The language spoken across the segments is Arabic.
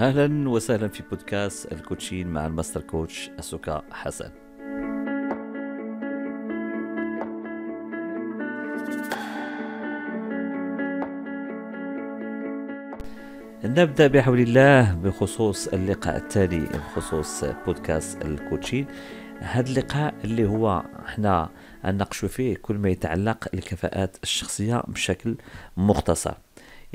اهلا وسهلا في بودكاست الكوتشين مع الماستر كوتش اسوكا حسن نبدا بحول الله بخصوص اللقاء التالي بخصوص بودكاست الكوتشين هذا اللقاء اللي هو احنا نناقش فيه كل ما يتعلق الكفاءات الشخصيه بشكل مختصر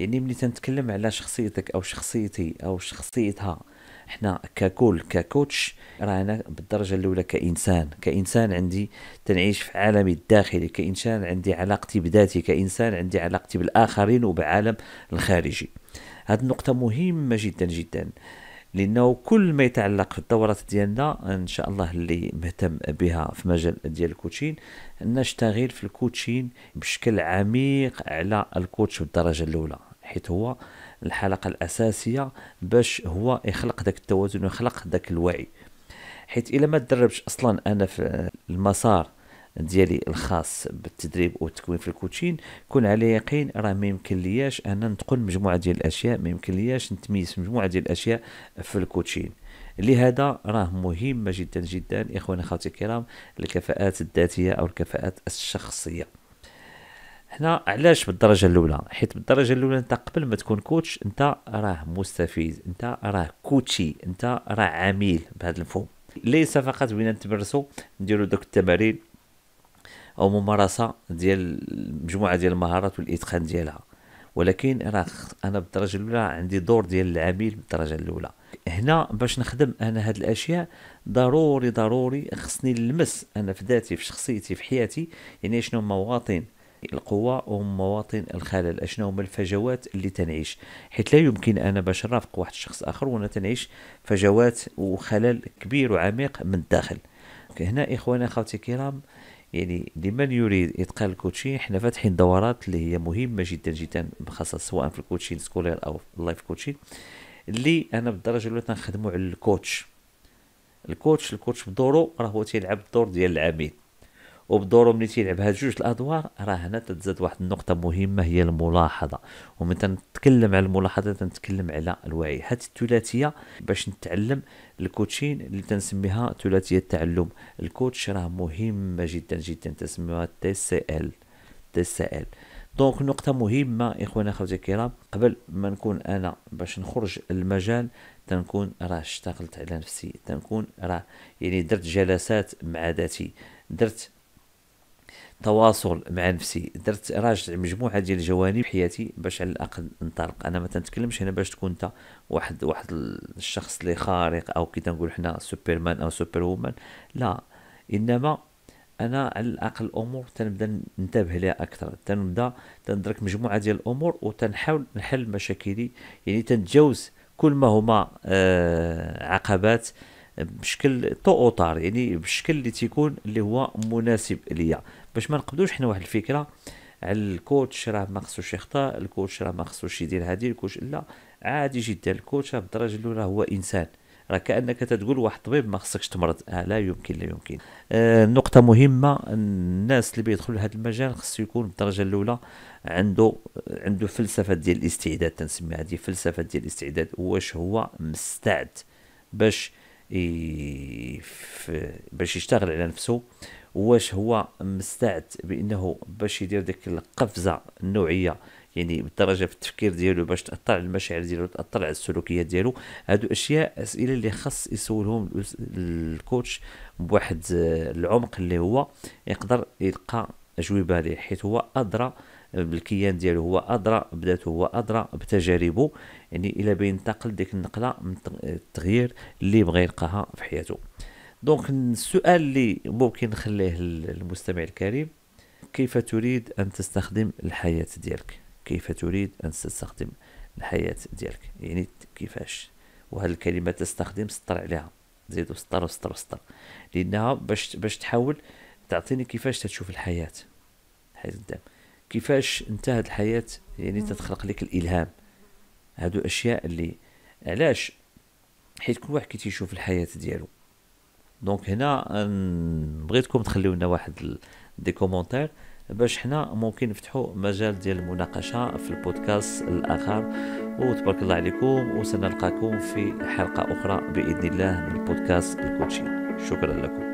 يعني ملي تنتكلم على شخصيتك او شخصيتي او شخصيتها حنا ككل ككوتش راه انا بالدرجه الاولى كانسان كانسان عندي تنعيش في عالمي الداخلي كانسان عندي علاقتي بذاتي كانسان عندي علاقتي بالاخرين وبعالم الخارجي هذه النقطه مهمه جدا جدا لانه كل ما يتعلق في الدورات ديالنا ان شاء الله اللي مهتم بها في مجال ديال الكوتشين نشتغل في الكوتشين بشكل عميق على الكوتش بالدرجه الاولى حيث هو الحلقه الاساسيه باش هو يخلق ذاك التوازن ويخلق ذاك الوعي حيث الا ما تدربش اصلا انا في المسار ديالي الخاص بالتدريب والتكوين في الكوتشين كون على يقين راه ما يمكن لياش انا نتقن مجموعه ديال الاشياء ما يمكن لياش نتميز مجموعه ديال الاشياء في الكوتشين لهذا راه مهمه جدا جدا اخواني اخواتي الكرام الكفاءات الذاتيه او الكفاءات الشخصيه هنا علاش بالدرجه الاولى حيت بالدرجه الاولى انت قبل ما تكون كوتش انت راه مستفيد انت راه كوتشي انت راه عميل بهذا المفهوم ليس فقط بين نتبرسو نديرو دوك التمارين او ممارسه ديال مجموعه ديال المهارات والاتقان ديالها ولكن راه انا بالدرجه الاولى عندي دور ديال العميل بالدرجه الاولى هنا باش نخدم انا هاد الاشياء ضروري ضروري خصني نلمس انا في ذاتي في شخصيتي في حياتي يعني شنو مواطن القوى ومواطن الخلل اشنو هما الفجوات اللي تنعيش حيت لا يمكن انا باش نرافق واحد الشخص اخر وانا تنعيش فجوات وخلل كبير وعميق من الداخل هنا اخواني اخواتي الكرام يعني لمن يريد اتقان الكوتشين حنا فاتحين دورات اللي هي مهمه جدا جدا بخاصه سواء في الكوتشين سكولير او في اللايف كوتشين اللي انا بالدرجه الاولى تنخدموا على الكوتش الكوتش الكوتش بدوره راه هو تيلعب الدور ديال العميل وبدورو ملي تيلعب هاد جوج الادوار راه هنا تتزاد واحد النقطه مهمه هي الملاحظه ومن تنتكلم على الملاحظه تنتكلم على الوعي هاد الثلاثيه باش نتعلم الكوتشين اللي تنسميها ثلاثيه التعلم الكوتش راه مهمه جدا جدا تسميها تي سي ال تي سي ال دونك نقطة مهمة إخوانا خوتي الكرام قبل ما نكون أنا باش نخرج المجال تنكون راه اشتغلت على نفسي تنكون راه يعني درت جلسات مع ذاتي درت تواصل مع نفسي درت راجع مجموعه ديال الجوانب حياتي باش على الاقل نطلق انا ما تنتكلمش هنا باش تكون انت واحد واحد الشخص اللي خارق او كي تنقول حنا سوبرمان او سوبر وومن لا انما انا على الاقل الامور تنبدا ننتبه لها اكثر تنبدا تندرك مجموعه ديال الامور وتنحاول نحل مشاكلي يعني تنتجاوز كل ما هما آه، عقبات بشكل طو اوتار يعني بشكل اللي تيكون اللي هو مناسب ليا باش ما نقبلوش حنا واحد الفكره على الكوتش راه ما خصوش يخطا الكوتش راه ما خصوش يدير هادي الكوتش لا عادي جدا الكوتش راه بالدرجه الاولى هو انسان راه كانك تتقول واحد الطبيب ما خصكش تمرض آه لا يمكن لا يمكن آه نقطه مهمه الناس اللي بيدخلوا لهذا المجال خصو يكون بالدرجه الاولى عنده عنده فلسفه ديال الاستعداد تنسميها هذه فلسفه ديال الاستعداد واش هو مستعد باش باش يشتغل على نفسه واش هو مستعد بانه باش يدير ديك القفزه النوعيه يعني بالدرجه في التفكير ديالو باش تاثر على المشاعر ديالو تاثر على السلوكيات ديالو هادو اشياء اسئله اللي خاص يسولهم الكوتش بواحد العمق اللي هو يقدر يلقى اجوبه عليه حيت هو ادرى بالكيان ديالو هو ادرى بذاته هو ادرى بتجاربه يعني الى بين تقل ديك النقله من التغيير اللي بغى يلقاها في حياته دونك السؤال اللي ممكن نخليه للمستمع الكريم كيف تريد ان تستخدم الحياه ديالك كيف تريد ان تستخدم الحياه ديالك يعني كيفاش وهذه الكلمه تستخدم سطر عليها زيد سطر وسطر وسطر لانها باش باش تحاول تعطيني كيفاش تشوف الحياه حيت قدام كيفاش انتهت الحياه يعني تتخلق لك الالهام هادو اشياء اللي علاش حيت كل واحد كيشوف الحياه ديالو دونك هنا بغيتكم تخليو لنا واحد دي كومونتير باش حنا ممكن نفتحوا مجال ديال المناقشه في البودكاست الاخر وتبارك الله عليكم وسنلقاكم في حلقه اخرى باذن الله من بودكاست الكوتشي شكرا لكم